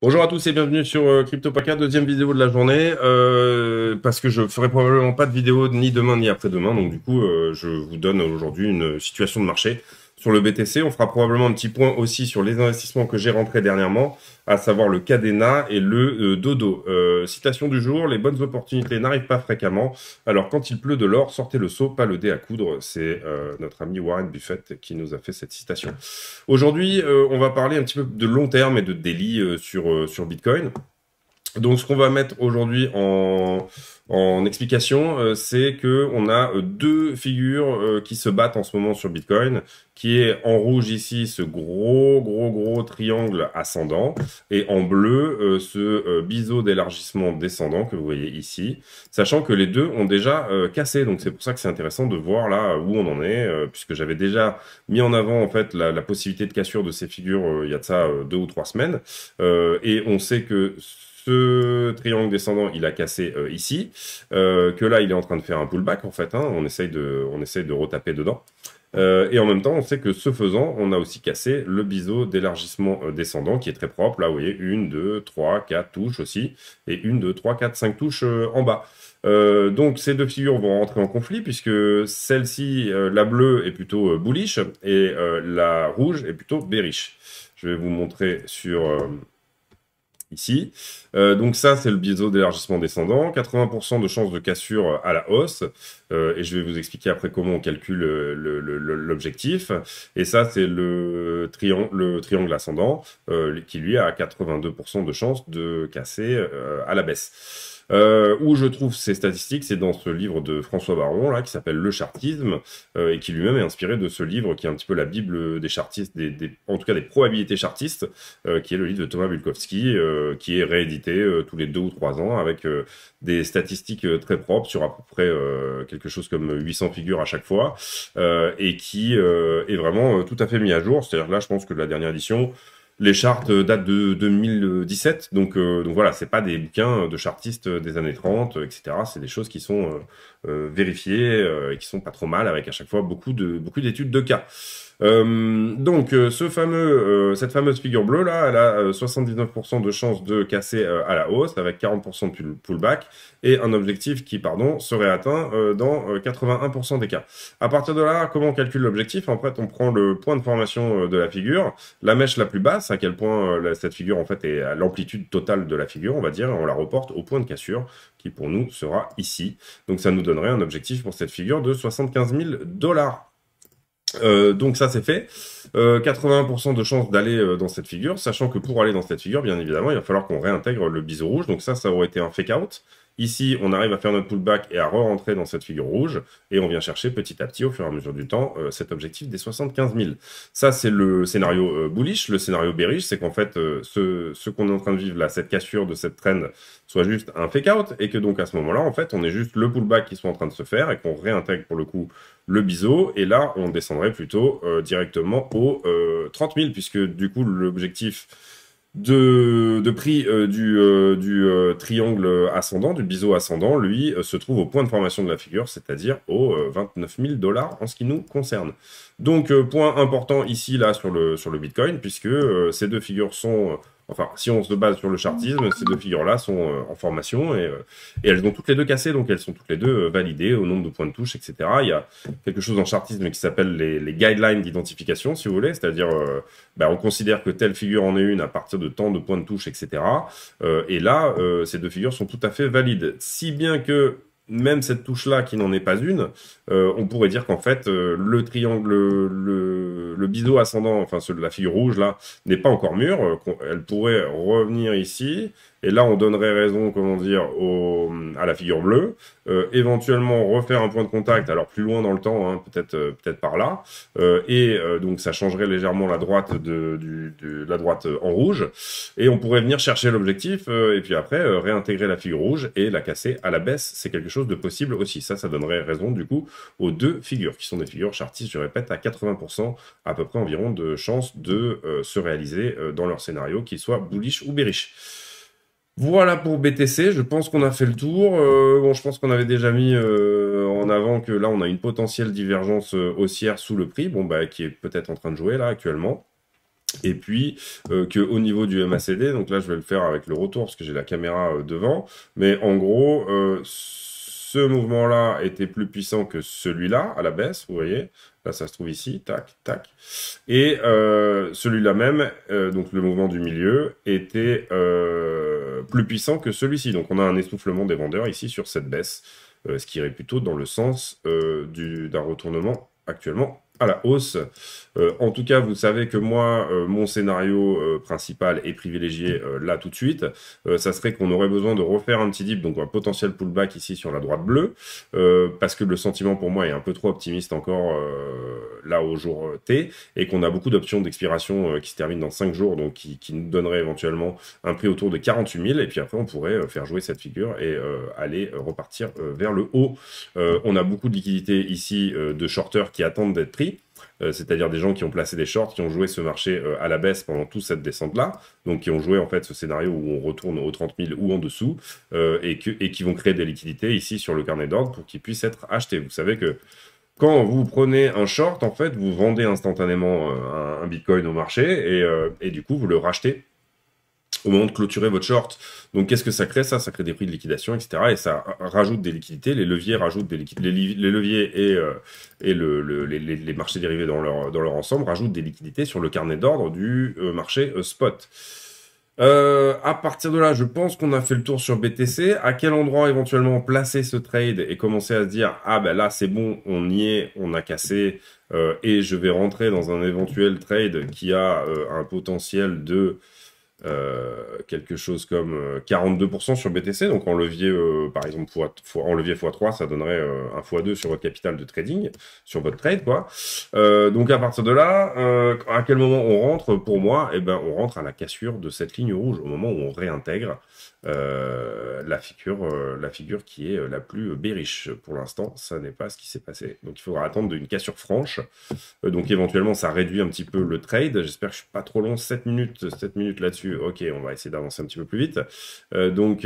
Bonjour à tous et bienvenue sur euh, CryptoPaca, deuxième vidéo de la journée, euh, parce que je ferai probablement pas de vidéo ni demain ni après-demain, donc du coup euh, je vous donne aujourd'hui une situation de marché sur le BTC. On fera probablement un petit point aussi sur les investissements que j'ai rentrés dernièrement, à savoir le Cadena et le euh, Dodo. Euh, citation du jour, les bonnes opportunités n'arrivent pas fréquemment. Alors quand il pleut de l'or, sortez le seau, pas le dé à coudre. C'est euh, notre ami Warren Buffett qui nous a fait cette citation. Aujourd'hui, on va parler un petit peu de long terme et de délit sur, sur Bitcoin. Donc, ce qu'on va mettre aujourd'hui en, explication, euh, c'est que on a euh, deux figures euh, qui se battent en ce moment sur Bitcoin, qui est en rouge ici ce gros gros gros triangle ascendant et en bleu ce biseau d'élargissement descendant que vous voyez ici, sachant que les deux ont déjà cassé. Donc c'est pour ça que c'est intéressant de voir là où on en est, puisque j'avais déjà mis en avant en fait la, la possibilité de cassure de ces figures il y a de ça deux ou trois semaines, et on sait que triangle descendant, il a cassé euh, ici, euh, que là, il est en train de faire un pullback, en fait. Hein. on, essaye de, on essaye de retaper dedans. Euh, et en même temps, on sait que ce faisant, on a aussi cassé le biseau d'élargissement descendant qui est très propre. Là, vous voyez, une, deux, trois, quatre touches aussi, et une, deux, trois, quatre, cinq touches en bas. donc ces deux figures vont rentrer en conflit puisque celle-ci, la bleue, est plutôt bullish et la rouge est plutôt bearish. Je vais vous montrer sur ici. Euh, donc ça, c'est le biseau d'élargissement descendant. 80% de chance de cassure à la hausse. Euh, et je vais vous expliquer après comment on calcule euh, l'objectif. Et ça, c'est le, triangle, le triangle ascendant qui, lui, a 82% de chance de casser à la baisse. Euh, où je trouve ces statistiques, c'est dans ce livre de François Baron, là, qui s'appelle Le chartisme, euh, et qui lui-même est inspiré de ce livre qui est un petit peu la Bible des chartistes, des, en tout cas des probabilités chartistes, euh, qui est le livre de Thomas Bulkowski, euh, qui est réédité tous les deux ou trois ans avec des statistiques très propres sur à peu près quelque chose comme 800 figures à chaque fois, et qui est vraiment tout à fait mis à jour. C'est-à-dire là, je pense que la dernière édition, les chartes euh, datent de 2017, donc, euh, donc voilà, c'est pas des bouquins euh, de chartistes euh, des années 30, etc. C'est des choses qui sont vérifiées et qui sont pas trop mal, avec à chaque fois beaucoup de beaucoup d'études de cas. Euh, donc, euh, ce fameux, euh, cette fameuse figure bleue là, elle a 79% de chance de casser à la hausse avec 40% de pullback et un objectif qui, pardon, serait atteint dans 81% des cas. À partir de là, comment on calcule l'objectif En fait, on prend le point de formation de la figure, la mèche la plus basse, à quel point cette figure en fait est à l'amplitude totale de la figure, on va dire, et on la reporte au point de cassure qui pour nous sera ici. Donc ça nous donnerait un objectif pour cette figure de 75 000 dollars. Euh, donc ça c'est fait. Euh, 81% de chance d'aller euh, dans cette figure, sachant que pour aller dans cette figure, bien évidemment, il va falloir qu'on réintègre le biseau rouge. Donc ça, ça aurait été un fake out. Ici, on arrive à faire notre pullback et à re-rentrer dans cette figure rouge, et on vient chercher petit à petit, au fur et à mesure du temps, euh, cet objectif des 75 000. Ça, c'est le scénario euh, bullish. Le scénario bearish, c'est qu'en fait, euh, ce, qu'on est en train de vivre là, cette cassure de cette traîne, soit juste un fake-out, et que donc à ce moment-là, en fait, on est juste le pullback qui soit en train de se faire, et qu'on réintègre pour le coup le biseau, et là, on descendrait plutôt directement aux 30 000, puisque du coup, l'objectif de, prix euh, du, euh, euh, triangle ascendant, du biseau ascendant, lui, se trouve au point de formation de la figure, c'est-à-dire aux 29 000 dollars en ce qui nous concerne. Donc, point important ici, là, sur le, sur le Bitcoin, puisque ces deux figures sont Enfin, si on se base sur le chartisme, ces deux figures-là sont euh, en formation euh, et, elles ont toutes les deux cassées, donc elles sont toutes les deux euh, validées au nombre de points de touche, etc. Il y a quelque chose en chartisme qui s'appelle les, guidelines d'identification, si vous voulez, c'est-à-dire bah, on considère que telle figure en est une à partir de tant de points de touche, etc. et là, ces deux figures sont tout à fait valides, si bien que même cette touche-là qui n'en est pas une, euh, on pourrait dire qu'en fait, euh, le triangle, le, le biseau ascendant, enfin celui de la figure rouge, là, n'est pas encore mûr. Euh, elle pourrait revenir ici, et là, on donnerait raison, comment dire, au, à la figure bleue. Euh, éventuellement, refaire un point de contact, alors plus loin dans le temps, hein, peut-être euh, peut-être par là. Euh, et euh, donc, ça changerait légèrement la droite de, du, la droite en rouge. Et on pourrait venir chercher l'objectif et puis après réintégrer la figure rouge et la casser à la baisse. C'est quelque chose de possible aussi. Ça, ça donnerait raison du coup aux deux figures qui sont des figures chartistes, je répète, à 80% à peu près environ de chances de se réaliser dans leur scénario, qu'ils soient bullish ou bearish. Voilà pour BTC, je pense qu'on a fait le tour. Euh, bon, je pense qu'on avait déjà mis euh, en avant que là, on a une potentielle divergence euh, haussière sous le prix, bon, bah, qui est peut-être en train de jouer là actuellement. Et puis qu'au que au niveau du MACD, donc là je vais le faire avec le retour parce que j'ai la caméra devant, mais en gros ce mouvement-là était plus puissant que celui-là à la baisse, vous voyez. Là, bah, ça se trouve ici, tac, tac. Et euh, celui-là même, euh, donc le mouvement du milieu, était euh, plus puissant que celui-ci. Donc on a un essoufflement des vendeurs ici sur cette baisse, ce qui irait plutôt dans le sens d'un retournement actuellement à la hausse. Euh, en tout cas, vous savez que moi, euh, mon scénario euh, principal est privilégié là tout de suite. ça serait qu'on aurait besoin de refaire un petit dip, donc un potentiel pullback ici sur la droite bleue, parce que le sentiment pour moi est un peu trop optimiste encore là au jour T, et qu'on a beaucoup d'options d'expiration qui se terminent dans 5 jours, donc qui, nous donnerait éventuellement un prix autour de 48 000, et puis après on pourrait faire jouer cette figure et aller repartir vers le haut. on a beaucoup de liquidités ici de shorters qui attendent d'être pris euh, c'est-à-dire des gens qui ont placé des shorts, qui ont joué ce marché euh, à la baisse pendant toute cette descente-là, donc qui ont joué en fait ce scénario où on retourne aux 30 000 ou en dessous, euh, et, qui vont créer des liquidités ici sur le carnet d'ordre pour qu'ils puissent être achetés. Vous savez que quand vous prenez un short, en fait, vous vendez instantanément un, bitcoin au marché, et du coup, vous le rachetez au moment de clôturer votre short. Donc qu'est-ce que ça crée ça Ça crée des prix de liquidation, etc. Et ça rajoute des liquidités, les leviers rajoutent des liquidités, les, leviers et, euh, et le, les, marchés dérivés dans leur, dans leur ensemble rajoutent des liquidités sur le carnet d'ordre du euh, marché euh, spot. à partir de là, je pense qu'on a fait le tour sur BTC. À quel endroit éventuellement placer ce trade et commencer à se dire ah ben là c'est bon, on y est, on a cassé et je vais rentrer dans un éventuel trade qui a un potentiel de euh, quelque chose comme 42% euh, sur BTC. Donc en levier, euh, par exemple, en levier x3, ça donnerait un x2 sur votre capital de trading, sur votre trade, quoi. donc à partir de là, à quel moment on rentre Pour moi, eh ben, on rentre à la cassure de cette ligne rouge, au moment où on réintègre euh, la, figure, euh, la figure qui est euh, la plus bériche. Pour l'instant, ça n'est pas ce qui s'est passé. Donc il faudra attendre une cassure franche. donc éventuellement, ça réduit un petit peu le trade. J'espère que je suis pas trop long. 7 minutes, 7 minutes là-dessus. Ok, on va essayer d'avancer un petit peu plus vite. donc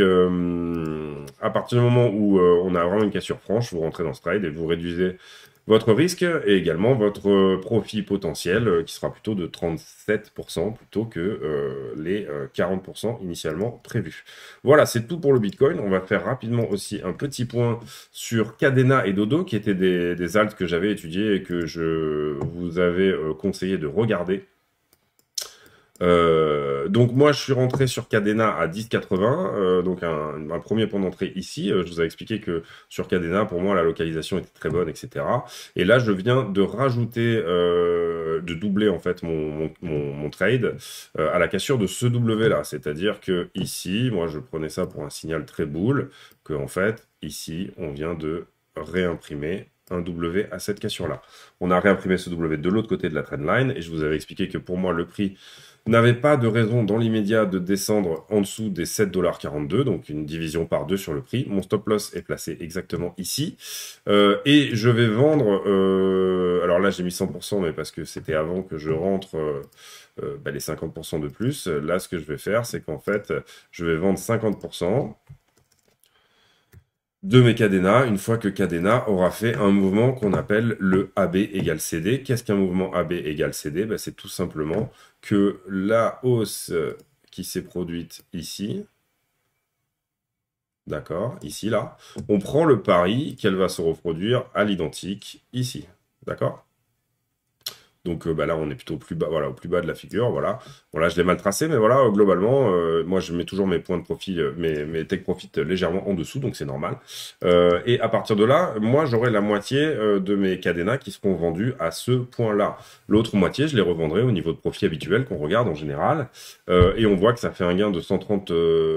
à partir du moment où on a vraiment une cassure franche, vous rentrez dans ce trade et vous réduisez votre risque et également votre euh, profit potentiel euh, qui sera plutôt de 37% plutôt que euh, les 40% initialement prévus. Voilà, c'est tout pour le Bitcoin. On va faire rapidement aussi un petit point sur Cadena et Dodo qui étaient des, des que j'avais étudiés et que je vous avais conseillé de regarder. Euh, donc moi, je suis rentré sur Cadena à 10,80, euh, donc un, premier point d'entrée ici. Euh, je vous ai expliqué que sur Cadena, pour moi, la localisation était très bonne, etc. Et là, je viens de rajouter, de doubler en fait mon, trade à la cassure de ce W là. C'est-à-dire que ici, moi, je prenais ça pour un signal très boule, que en fait, ici, on vient de réimprimer un W à cette cassure-là. On a réimprimé ce W de l'autre côté de la trendline et je vous avais expliqué que pour moi, le prix n'avait pas de raison dans l'immédiat de descendre en dessous des 7,42$, donc une division par deux sur le prix. Mon stop loss est placé exactement ici. Euh, et je vais vendre, euh, alors là j'ai mis 100%, mais parce que c'était avant que je rentre euh, bah, les 50% de plus. Là ce que je vais faire, c'est qu'en fait, je vais vendre 50% de mes cadenas une fois que cadena aura fait un mouvement qu'on appelle le AB égale CD. Qu'est-ce qu'un mouvement AB égale CD ben, C'est tout simplement que la hausse euh, qui s'est produite ici, d'accord, ici, là, on prend le pari qu'elle va se reproduire à l'identique ici, d'accord donc euh, bah, là, on est plutôt plus bas, voilà, au plus bas de la figure. Voilà. Bon, là, je l'ai mal tracé, mais voilà, euh, globalement, euh, moi, je mets toujours mes points de profit, mes, mes take profit légèrement en dessous, donc c'est normal. et à partir de là, moi, j'aurai la moitié de mes cadenas qui seront vendus à ce point-là. L'autre moitié, je les revendrai au niveau de profit habituel qu'on regarde en général. et on voit que ça fait un gain de 130...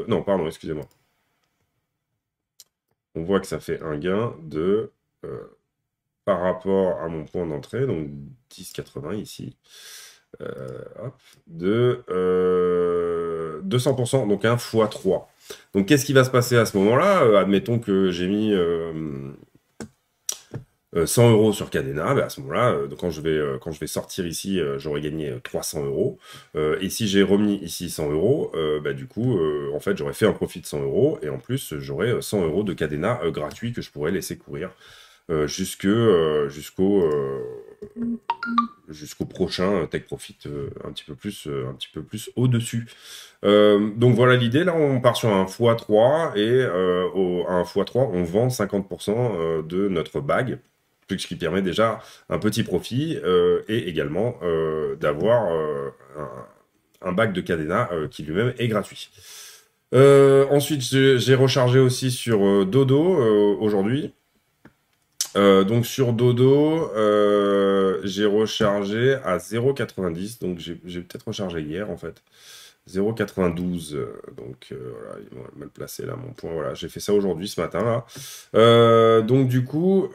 non, pardon, excusez-moi. On voit que ça fait un gain de par rapport à mon point d'entrée, donc 10,80 ici, euh, de 200%, euh, donc 1 x 3. Donc qu'est-ce qui va se passer à ce moment-là euh, Admettons que j'ai mis 100 euros sur Cadena, ben, à ce moment-là, quand, je vais, quand je vais sortir ici, j'aurai gagné 300 euros. Et si j'ai remis ici 100 euros, bah du coup, en fait, j'aurais fait un profit de 100 euros et en plus, j'aurais 100 euros de Cadena gratuit que je pourrais laisser courir euh, jusque euh, jusqu'au euh, jusqu'au prochain Tech Profit un petit peu plus un petit peu plus au dessus. donc voilà l'idée là on part sur un x3 et au, à un x3 on vend 50% de notre bague ce qui permet déjà un petit profit et également d'avoir un, un, bac de cadenas qui lui-même est gratuit. ensuite j'ai rechargé aussi sur Dodo aujourd'hui euh, donc sur Dodo, euh, j'ai rechargé à 0,90. Donc j'ai peut-être rechargé hier en fait. 0,92. Euh, donc voilà, ils mal placé là mon point. Voilà, j'ai fait ça aujourd'hui ce matin là. donc du coup,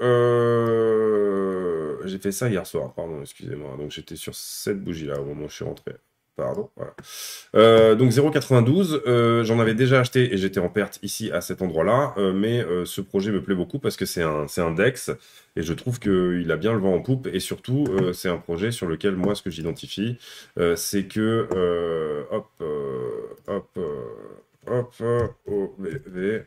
j'ai fait ça hier soir, pardon, excusez-moi. Donc j'étais sur cette bougie là au moment où je suis rentré. Pardon. Euh, donc 0,92, euh, j'en avais déjà acheté et j'étais en perte ici à cet endroit-là, euh, mais ce projet me plaît beaucoup parce que c'est un, un DEX et je trouve qu'il a bien le vent en poupe et surtout c'est un projet sur lequel moi ce que j'identifie c'est que hop hop hop hop V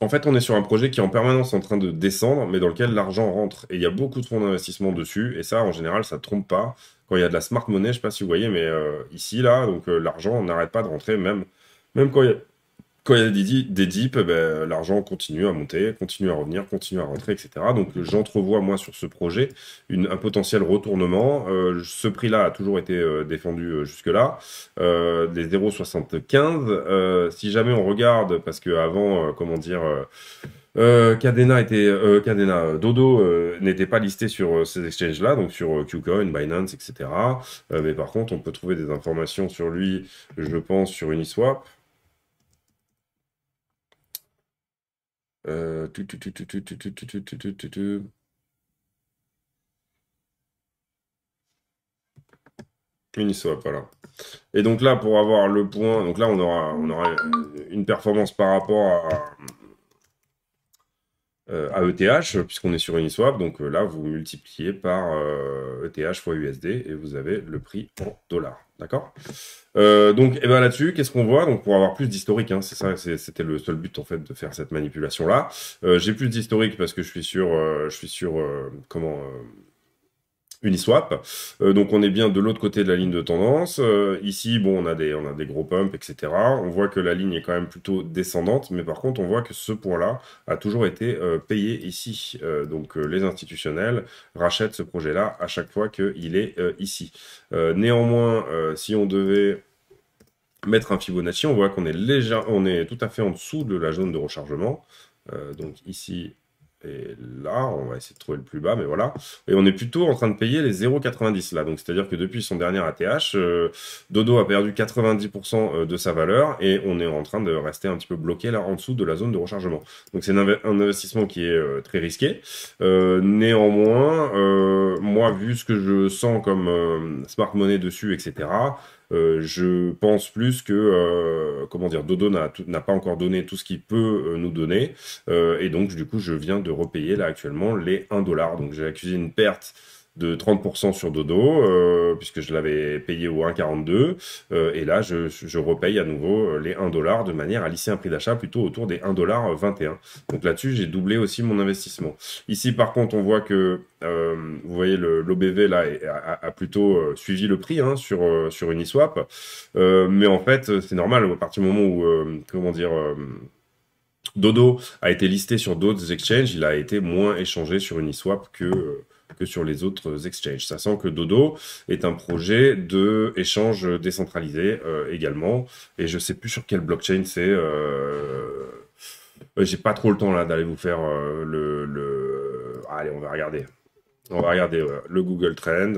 en fait, on est sur un projet qui est en permanence en train de descendre, mais dans lequel l'argent rentre. Et il y a beaucoup de fonds d'investissement dessus. Et ça, en général, ça ne trompe pas. Quand il y a de la smart money, je ne sais pas si vous voyez, mais euh, ici, là, donc euh, l'argent n'arrête pas de rentrer, même, même quand il y a quand il y a des, deep, eh ben, l'argent continue à monter, continue à revenir, continue à rentrer, etc. Donc j'entrevois, moi, sur ce projet, un potentiel retournement. Euh, ce prix-là a toujours été euh, défendu euh, jusque-là, euh, des 0,75. si jamais on regarde, parce qu'avant, comment dire... Euh, Cadena était Cadena Dodo n'était pas listé sur ces exchanges là donc sur Qcoin, Binance, etc. mais par contre, on peut trouver des informations sur lui, je pense, sur Uniswap, Uniswap, voilà. Et donc là, pour avoir le point, donc là, on aura, on aura une performance par rapport à, ETH, puisqu'on est sur Uniswap. Donc là, vous multipliez par ETH fois USD et vous avez le prix en dollars. D'accord euh, Donc, eh ben là-dessus, qu'est-ce qu'on voit Donc, pour avoir plus d'historique, hein, c'est ça, c'était le seul but en fait de faire cette manipulation-là. Euh, j'ai plus d'historique parce que je suis sûr... Euh, je suis sur comment Uniswap. Euh, donc on est bien de l'autre côté de la ligne de tendance. Euh, ici, bon, on a des on a des gros pumps, etc. On voit que la ligne est quand même plutôt descendante, mais par contre, on voit que ce point-là a toujours été euh, payé ici. donc les institutionnels rachètent ce projet-là à chaque fois qu'il est ici. néanmoins, si on devait mettre un Fibonacci, on voit qu'on est on est tout à fait en dessous de la zone de rechargement. donc ici, et là, on va essayer de trouver le plus bas, mais voilà. Et on est plutôt en train de payer les 0,90 là. Donc c'est-à-dire que depuis son dernier ATH, euh, Dodo a perdu 90% euh, de sa valeur et on est en train de rester un petit peu bloqué là en dessous de la zone de rechargement. Donc c'est un, investissement qui est euh, très risqué. néanmoins, moi vu ce que je sens comme smart money dessus, etc. Euh, je pense plus que, euh, comment dire, Dodo n'a pas encore donné tout ce qu'il peut euh, nous donner. et donc, du coup, je viens de repayer là actuellement les 1 dollar. Donc, j'ai accusé une perte de 30% sur Dodo, euh, puisque je l'avais payé au 1,42, euh, et là je, je, repaye à nouveau euh, les 1 dollar de manière à lisser un prix d'achat plutôt autour des 1 dollar 21. Donc là-dessus, j'ai doublé aussi mon investissement. Ici, par contre, on voit que vous voyez l'OBV là a, plutôt suivi le prix hein, sur sur Uniswap, mais en fait c'est normal à partir du moment où comment dire Dodo a été listé sur d'autres exchanges, il a été moins échangé sur Uniswap que que sur les autres exchanges. Ça sent que Dodo est un projet de échange décentralisé euh, également. Et je ne sais plus sur quelle blockchain c'est. Euh, j'ai pas trop le temps là d'aller vous faire euh, le, Allez, on va regarder. On va regarder le Google Trend.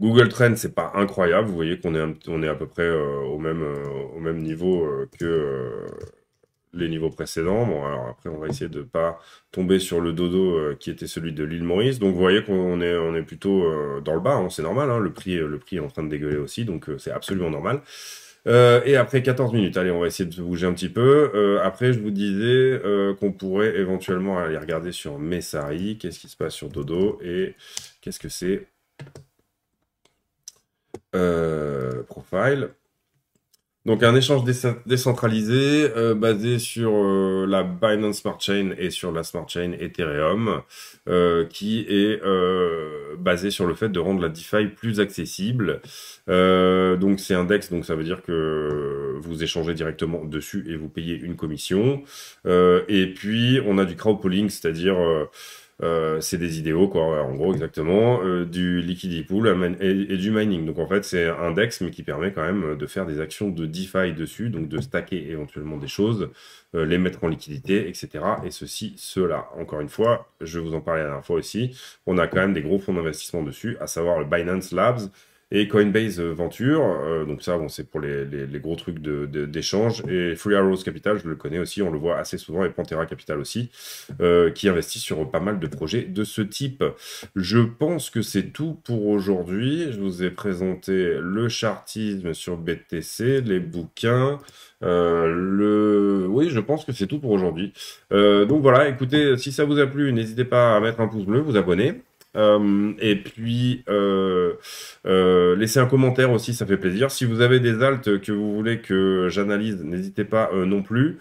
Google Trend, c'est pas incroyable. Vous voyez qu'on est, est à peu près au, même, au même niveau que, les niveaux précédents. Bon, alors après, on va essayer de ne pas tomber sur le dodo euh, qui était celui de l'île Maurice. Donc, vous voyez qu'on est, plutôt euh, dans le bas. Hein, c'est normal. Hein, le, prix, le prix est en train de dégueuler aussi. Donc, euh, c'est absolument normal. et après 14 minutes, allez, on va essayer de bouger un petit peu. après, je vous disais qu'on pourrait éventuellement aller regarder sur Messari, qu'est-ce qui se passe sur Dodo et qu'est-ce que c'est Profile. Donc un échange décentralisé euh, basé sur euh, la Binance Smart Chain et sur la Smart Chain Ethereum, euh, qui est basé sur le fait de rendre la DeFi plus accessible. donc c'est index, donc ça veut dire que vous échangez directement dessus et vous payez une commission. et puis on a du crowdpooling, c'est-à-dire euh, c'est des idéaux, quoi, en gros, exactement, euh, du liquidity pool et, du mining. Donc en fait, c'est un DEX, mais qui permet quand même euh, de faire des actions de DeFi dessus, donc de stacker éventuellement des choses, les mettre en liquidité, etc. Et ceci, cela. Encore une fois, je vous en parlais la dernière fois aussi, on a quand même des gros fonds d'investissement dessus, à savoir le Binance Labs, et Coinbase euh, Venture. Euh, donc ça, bon, c'est pour les, les, les, gros trucs d'échange. De, et Free Arrows Capital, je le connais aussi, on le voit assez souvent, et Pantera Capital aussi, euh, qui investit sur pas mal de projets de ce type. Je pense que c'est tout pour aujourd'hui. Je vous ai présenté le chartisme sur BTC, les bouquins. Euh, le... Oui, je pense que c'est tout pour aujourd'hui. Euh, donc voilà, écoutez, si ça vous a plu, n'hésitez pas à mettre un pouce bleu, vous abonner. Euh, et puis, euh, euh, laissez un commentaire aussi, ça fait plaisir. Si vous avez des altes que vous voulez que j'analyse, n'hésitez pas non plus.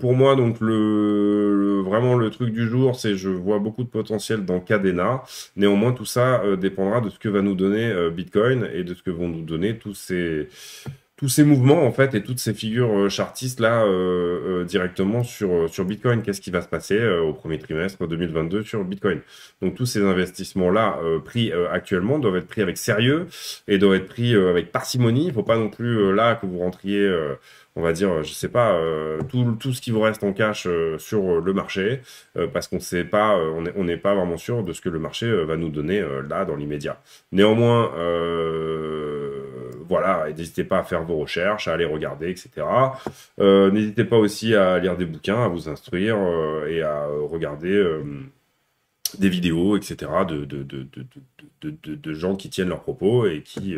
pour moi, donc le, vraiment le truc du jour, c'est je vois beaucoup de potentiel dans Cadena. Néanmoins, tout ça dépendra de ce que va nous donner Bitcoin et de ce que vont nous donner tous ces tous ces mouvements en fait et toutes ces figures euh, chartistes là euh, euh, directement sur sur Bitcoin Qu'est-ce qui va se passer au premier trimestre 2022 sur Bitcoin Donc tous ces investissements là pris actuellement doivent être pris avec sérieux et doivent être pris avec parcimonie. Il faut pas non plus là que vous rentriez on va dire, je sais pas, tout, tout ce qui vous reste en cash sur le marché, parce qu'on sait pas, on n'est on pas vraiment sûr de ce que le marché va nous donner là dans l'immédiat. Néanmoins, voilà, n'hésitez pas à faire vos recherches, à aller regarder, etc. Euh, n'hésitez pas aussi à lire des bouquins, à vous instruire euh, et à euh, regarder des vidéos, etc., de, de, de, de, gens qui tiennent leurs propos et qui,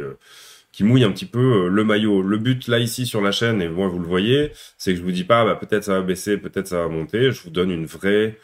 qui mouillent un petit peu le maillot. Le but, là, ici, sur la chaîne, et moi, vous le voyez, c'est que je vous dis pas, bah, peut-être ça va baisser, peut-être ça va monter. Je vous donne une vraie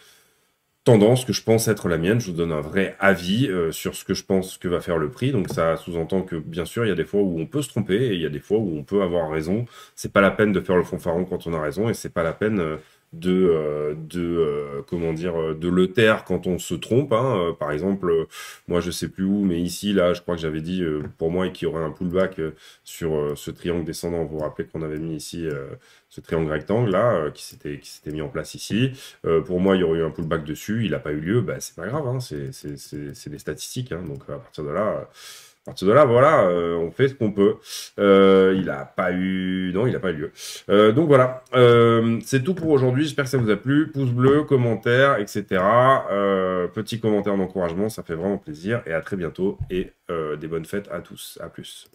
tendance que je pense être la mienne. Je vous donne un vrai avis euh, sur ce que je pense que va faire le prix. Donc ça sous-entend que bien sûr, il y a des fois où on peut se tromper et il y a des fois où on peut avoir raison. C'est pas la peine de faire le fanfaron quand on a raison et c'est pas la peine euh, de, euh, de euh, comment dire euh, de taire quand on se trompe. Hein. Par exemple, moi je sais plus où, mais ici là, je crois que j'avais dit pour moi qu'il y aurait un pullback sur ce triangle descendant. Vous vous rappelez qu'on avait mis ici ce triangle rectangle là qui s'était qui s'était mis en place ici. pour moi, il y aurait eu un pullback dessus. Il n'a pas eu lieu. Bah, c'est pas grave. Hein. C'est des statistiques. Hein. Donc à partir de là. À partir de là, voilà, euh, on fait ce qu'on peut. Euh, il n'a pas eu, non, il n'a pas eu lieu. Euh, donc voilà, c'est tout pour aujourd'hui. J'espère que ça vous a plu. Pouce bleu, commentaire, etc. petit commentaire d'encouragement, ça fait vraiment plaisir. Et à très bientôt et des bonnes fêtes à tous. À plus.